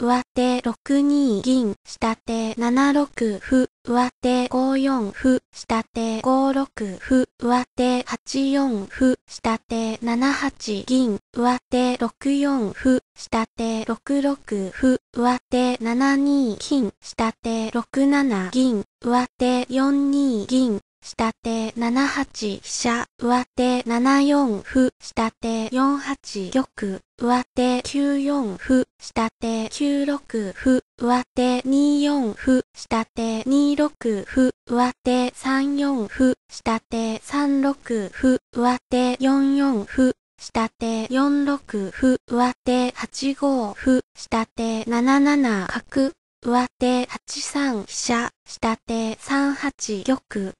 上手6二銀、下手7六歩、上手5四歩、下手5六歩、上手8四歩、下手7八銀、上手6四歩、下手6六歩、上手7二金、下手6七銀、上手4二銀、下手7八飛車、上手7四歩、下手4八玉、上手9四歩、下手9六歩、上手2四歩、下手2六歩、上手3四歩、下手3六歩、上手4四歩、下手4六歩、上手8五歩、下手7七角、上手8三飛車、下手3八玉、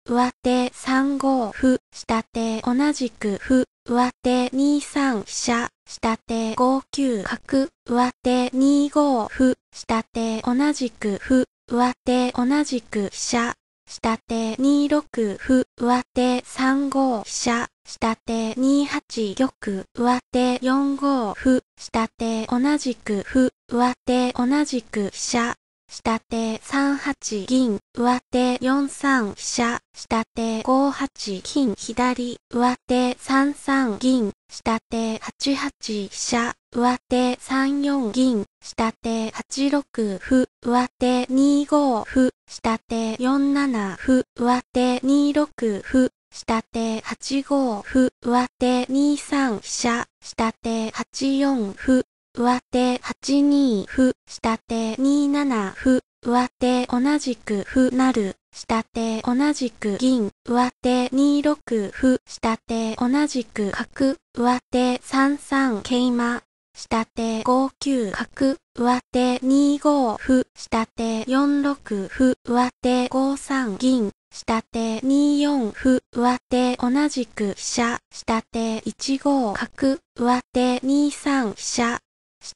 上手3五歩、下手同じく歩、上手2三飛車、下手5九角、上手2五歩、下手同じく歩、上手同じく飛車、下手2六歩、上手3五飛車、下手2八玉、上手4五歩、下手同じく歩、上手同じく飛車、下手3 8銀、上手4 3飛車、下手5 8金、左、上手3 3銀、下手8 8飛車、上手3 4銀、下手8 6歩、上手2 5歩、下手4 7歩、上手2 6歩、下手8五歩、上手2 3飛車、下手8 4歩、上手8二歩、下手2七歩、上手同じく歩なる、下手同じく銀、上手2六歩、下手同じく角、上手3三桂馬、下手5九角、上手2五歩、下手4六歩、上手5三銀、下手2四歩、上手同じく飛車、下手1五角、上手2三飛車、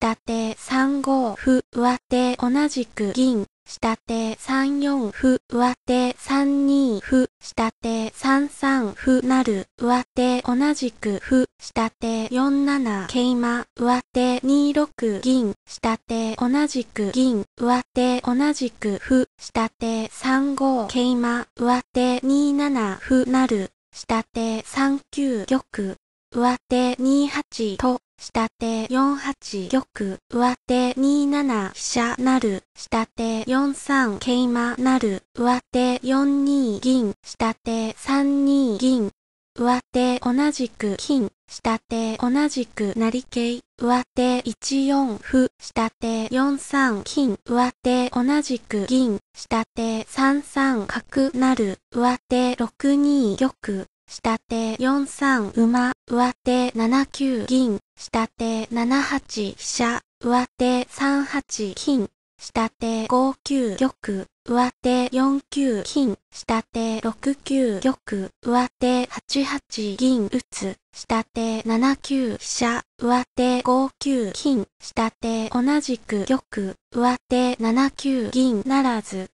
下手3五歩、上手同じく銀、下手3四歩、上手3二歩、下手3三歩なる、上手同じく歩、下手4七桂馬、上手2六銀、下手同じく銀、上手同じく歩、下手3五桂馬、上手2七歩なる、下手3九玉、上手2八と、下手4八玉、上手2七飛車なる、下手4三桂馬なる、上手4二銀、下手3二銀、上手同じく金、下手同じく成桂、上手1四歩、下手4三金、上手同じく銀、下手3三角なる、上手6二玉、下手4三馬、上手7九銀、下手7八飛車、上手3八金、下手5九玉、上手4九金、下手6九玉、上手8八銀打つ、下手7九飛車、上手5九金、下手同じく玉、上手7九銀ならず、